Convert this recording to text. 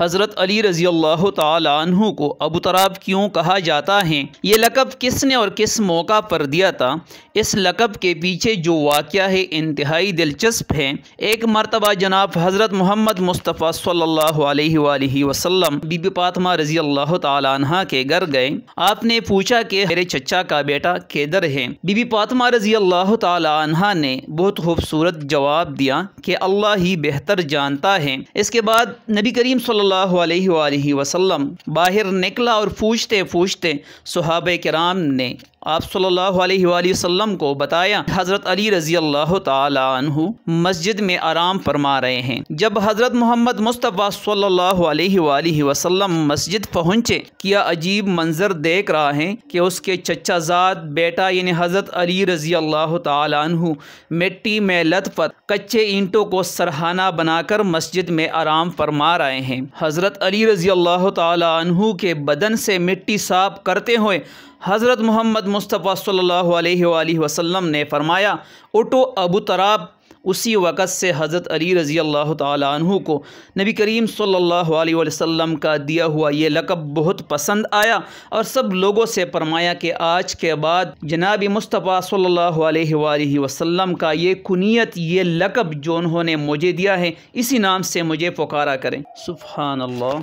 हज़रत अली रज़ी अल्लाह तु को अबू तराब क्यों कहा जाता है ये लकब किसने और किस मौका पर दिया था इस लकब के पीछे जो वाक़ है इंतहाई दिलचस्प है एक मरतबा जनाब हज़रत मोहम्मद मुस्तफ़ा सल्ला वसलम बीबी पातमा रज़ी अल्लाह तह के घर गए आपने पूछा कि मेरे चचा का बेटा केदर है बीबी पातमा रज़ी अल्लाह तह ने बहुत खूबसूरत जवाब दिया कि अल्लाह ही बेहतर जानता है इसके बाद नबी करीम सल्लल्लाहु अलैहि वसल्लम बाहर निकला और पूछते पूछते सहाब कराम ने आप सल्लल्लाहु अलैहि वसल्लम को बताया हज़रत अली रज़ी अल्लाह तु मस्जिद में आराम फरमा रहे हैं जब हज़रत मोहम्मद मुस्तफ़ा सल्लल्लाहु अलैहि वसल्लम मस्जिद पहुँचे किया अजीब मंजर देख रहा है कि उसके चचाजाद बेटा यानी हज़रत अली रज़ी अल्लाह तु मिट्टी में लत कच्चे ईंटों को सरहाना बनाकर मस्जिद में आराम फरमा रहे हैं हज़रत अली रज़ी अल्लाह तु के बदन से मिट्टी साफ करते हुए हज़रत मोहम्मद मुस्तफ़ा सल्लल्लाहु अलैहि वसल्लम ने फ़रमाया उठो अबू तराब उसी वक़्त से हज़रत अली रज़ी अल्लाह तु को नबी करीम सल्लल्लाहु अलैहि वसल्लम का दिया हुआ ये लकब बहुत पसंद आया और सब लोगों से फरमाया कि आज के बाद जनाब मुस्तफ़ा सल्लल्लाहु अलैहि वसल्लम का ये कुनीत ये लकब जो उन्होंने मुझे दिया है इसी नाम से मुझे पुकारा करें अल्लाह